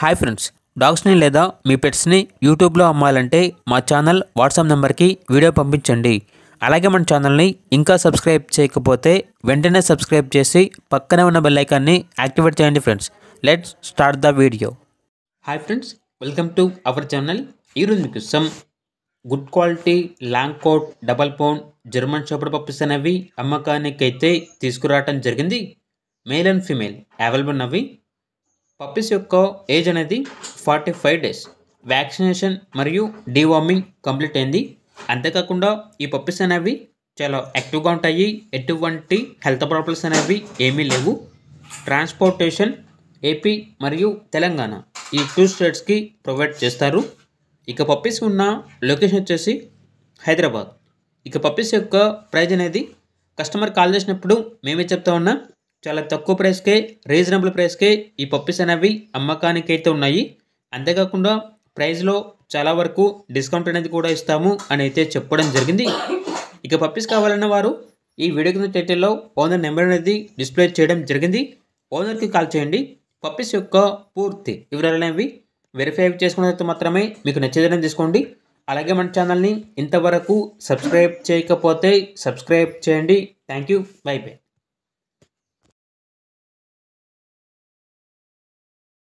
hi friends డాగ్స్ని లేదా మీ పెట్స్ని యూట్యూబ్లో అమ్మాలంటే మా ఛానల్ వాట్సాప్ నెంబర్కి వీడియో పంపించండి అలాగే మన ఛానల్ని ఇంకా సబ్స్క్రైబ్ చేయకపోతే వెంటనే సబ్స్క్రైబ్ చేసి పక్కనే ఉన్న బెల్లైకాన్ని యాక్టివేట్ చేయండి friends let's start the video hi friends welcome to our channel ఈరోజు మీకు some good quality long coat double pound German చోపడ పప్పిస్ అనేవి అమ్మకానికైతే తీసుకురావటం జరిగింది మేల్ అండ్ ఫీమేల్ అవైలబుల్ అవి పప్పీస్ యొక్క ఏజ్ అనేది ఫార్టీ ఫైవ్ డేస్ వ్యాక్సినేషన్ మరియు డీవార్మింగ్ కంప్లీట్ అయింది అంతేకాకుండా ఈ పప్పీస్ అనేవి చాలా యాక్టివ్గా ఉంటాయి ఎటువంటి హెల్త్ ప్రాబ్లమ్స్ అనేవి ఏమీ లేవు ట్రాన్స్పోర్టేషన్ ఏపీ మరియు తెలంగాణ ఈ టూ స్టేట్స్కి ప్రొవైడ్ చేస్తారు ఇక పప్పీస్ ఉన్న లొకేషన్ వచ్చేసి హైదరాబాద్ ఇక పప్పీస్ యొక్క ప్రైజ్ అనేది కస్టమర్ కాల్ చేసినప్పుడు మేమే చెప్తా ఉన్నా చాలా తక్కువ ప్రైస్కే రీజనబుల్ ప్రైస్కే ఈ పప్పీస్ అనేవి అమ్మకానికి అయితే ఉన్నాయి అంతేకాకుండా ప్రైస్లో చాలా వరకు డిస్కౌంట్ అనేది కూడా ఇస్తాము అని అయితే చెప్పడం జరిగింది ఇక పప్పీస్ కావాలన్న వారు ఈ వీడియో కింద టైటిల్లో ఓనర్ నెంబర్ అనేది డిస్ప్లే చేయడం జరిగింది ఓనర్కి కాల్ చేయండి పప్పీస్ యొక్క పూర్తి వివరాలు అనేవి వెరిఫై చేసుకున్న మాత్రమే మీకు నచ్చేదని తీసుకోండి అలాగే మన ఛానల్ని ఇంతవరకు సబ్స్క్రైబ్ చేయకపోతే సబ్స్క్రైబ్ చేయండి థ్యాంక్ యూ బై బై